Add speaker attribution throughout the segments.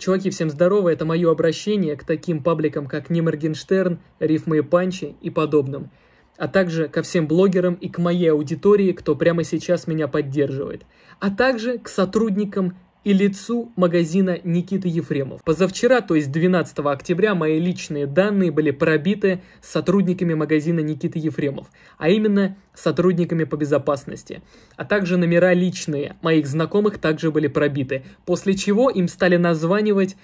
Speaker 1: Чуваки, всем здорово, это мое обращение к таким пабликам, как Неморгенштерн, Рифмы и Панчи и подобным, а также ко всем блогерам и к моей аудитории, кто прямо сейчас меня поддерживает, а также к сотрудникам и лицу магазина Никиты Ефремов. Позавчера, то есть 12 октября, мои личные данные были пробиты сотрудниками магазина Никиты Ефремов, а именно сотрудниками по безопасности. А также номера личные моих знакомых также были пробиты, после чего им стали названивать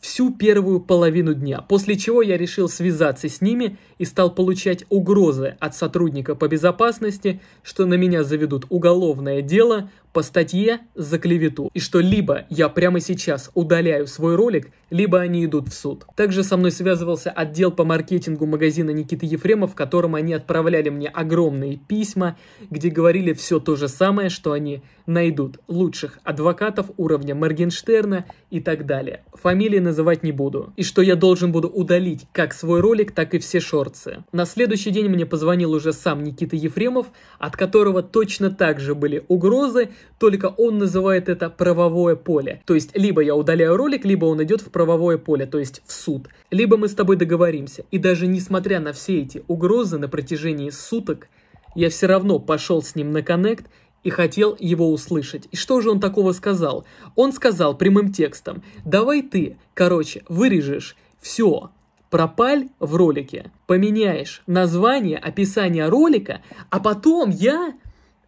Speaker 1: всю первую половину дня, после чего я решил связаться с ними и стал получать угрозы от сотрудника по безопасности, что на меня заведут уголовное дело по статье за клевету. И что либо я прямо сейчас удаляю свой ролик, либо они идут в суд. Также со мной связывался отдел по маркетингу магазина Никиты Ефремов, в котором они отправляли мне огромные письма, где говорили все то же самое, что они найдут лучших адвокатов уровня Моргенштерна и так далее. Фамилии называть не буду. И что я должен буду удалить как свой ролик, так и все шорцы. На следующий день мне позвонил уже сам Никита Ефремов, от которого точно так же были угрозы, только он называет это правовое поле. То есть, либо я удаляю ролик, либо он идет в правовое поле, то есть в суд. Либо мы с тобой договоримся. И даже несмотря на все эти угрозы на протяжении суток, я все равно пошел с ним на коннект и хотел его услышать. И что же он такого сказал? Он сказал прямым текстом, давай ты, короче, вырежешь все, пропаль в ролике, поменяешь название, описание ролика, а потом я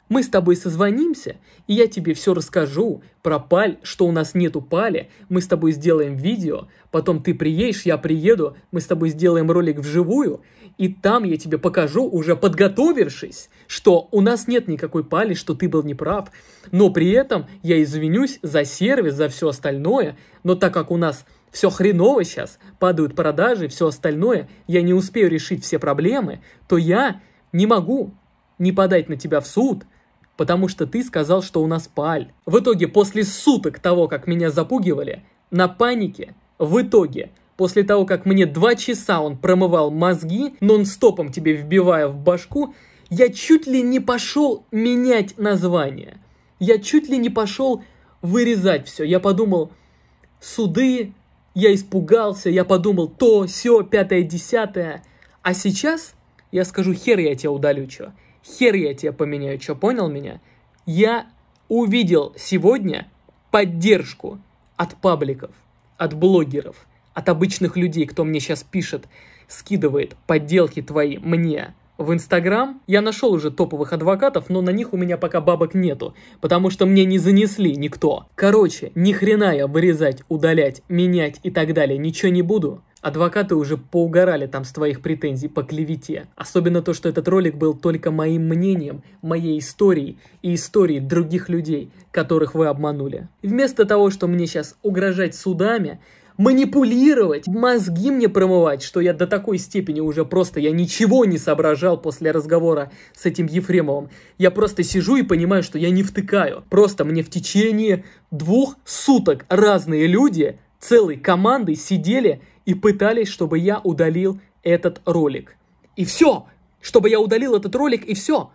Speaker 1: мы с тобой созвонимся, и я тебе все расскажу про паль, что у нас нету пали. Мы с тобой сделаем видео, потом ты приедешь, я приеду, мы с тобой сделаем ролик вживую, и там я тебе покажу, уже подготовившись, что у нас нет никакой пали, что ты был неправ. Но при этом я извинюсь за сервис, за все остальное, но так как у нас все хреново сейчас, падают продажи, все остальное, я не успею решить все проблемы, то я не могу не подать на тебя в суд, потому что ты сказал, что у нас паль. В итоге, после суток того, как меня запугивали, на панике, в итоге, после того, как мне два часа он промывал мозги, нон-стопом тебе вбивая в башку, я чуть ли не пошел менять название. Я чуть ли не пошел вырезать все. Я подумал, суды, я испугался, я подумал то, все, пятое, десятое. А сейчас я скажу, хер я тебя удалю, что хер я тебя поменяю, что понял меня? Я увидел сегодня поддержку от пабликов, от блогеров, от обычных людей, кто мне сейчас пишет, скидывает подделки твои мне в Инстаграм. Я нашел уже топовых адвокатов, но на них у меня пока бабок нету, потому что мне не занесли никто. Короче, ни хрена я вырезать, удалять, менять и так далее, ничего не буду. Адвокаты уже поугарали там с твоих претензий по клевете. Особенно то, что этот ролик был только моим мнением, моей историей и историей других людей, которых вы обманули. Вместо того, что мне сейчас угрожать судами, манипулировать, мозги мне промывать, что я до такой степени уже просто, я ничего не соображал после разговора с этим Ефремовым. Я просто сижу и понимаю, что я не втыкаю. Просто мне в течение двух суток разные люди целой командой сидели и пытались, чтобы я удалил этот ролик. И все! Чтобы я удалил этот ролик, и все!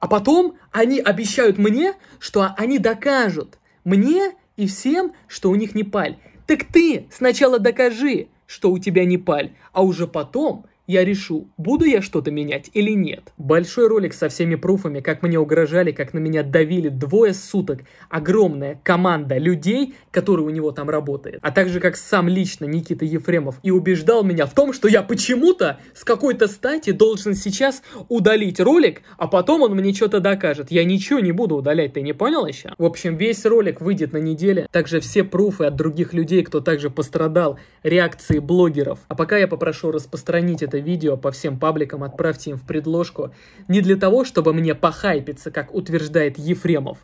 Speaker 1: А потом они обещают мне, что они докажут мне и всем, что у них не паль. Так ты сначала докажи, что у тебя не паль, а уже потом я решу, буду я что-то менять или нет. Большой ролик со всеми пруфами, как мне угрожали, как на меня давили двое суток. Огромная команда людей, которые у него там работает. А также как сам лично Никита Ефремов и убеждал меня в том, что я почему-то с какой-то стати должен сейчас удалить ролик, а потом он мне что-то докажет. Я ничего не буду удалять, ты не понял еще? В общем, весь ролик выйдет на неделе. Также все пруфы от других людей, кто также пострадал, реакции блогеров. А пока я попрошу распространить это это видео по всем пабликам, отправьте им в предложку. Не для того, чтобы мне похайпиться, как утверждает Ефремов,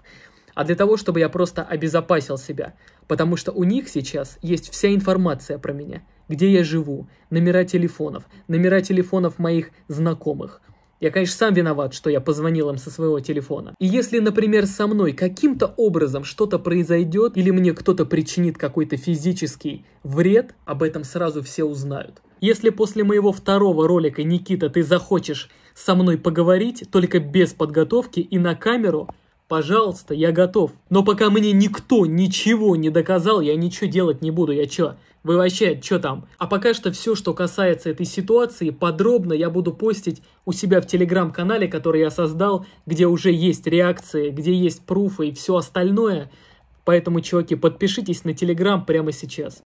Speaker 1: а для того, чтобы я просто обезопасил себя. Потому что у них сейчас есть вся информация про меня. Где я живу, номера телефонов, номера телефонов моих знакомых. Я, конечно, сам виноват, что я позвонил им со своего телефона. И если, например, со мной каким-то образом что-то произойдет или мне кто-то причинит какой-то физический вред, об этом сразу все узнают. Если после моего второго ролика, Никита, ты захочешь со мной поговорить, только без подготовки и на камеру, пожалуйста, я готов. Но пока мне никто ничего не доказал, я ничего делать не буду, я чё? Вы вообще, что там? А пока что все, что касается этой ситуации, подробно я буду постить у себя в телеграм-канале, который я создал, где уже есть реакции, где есть пруфы и все остальное. Поэтому, чуваки, подпишитесь на телеграм прямо сейчас.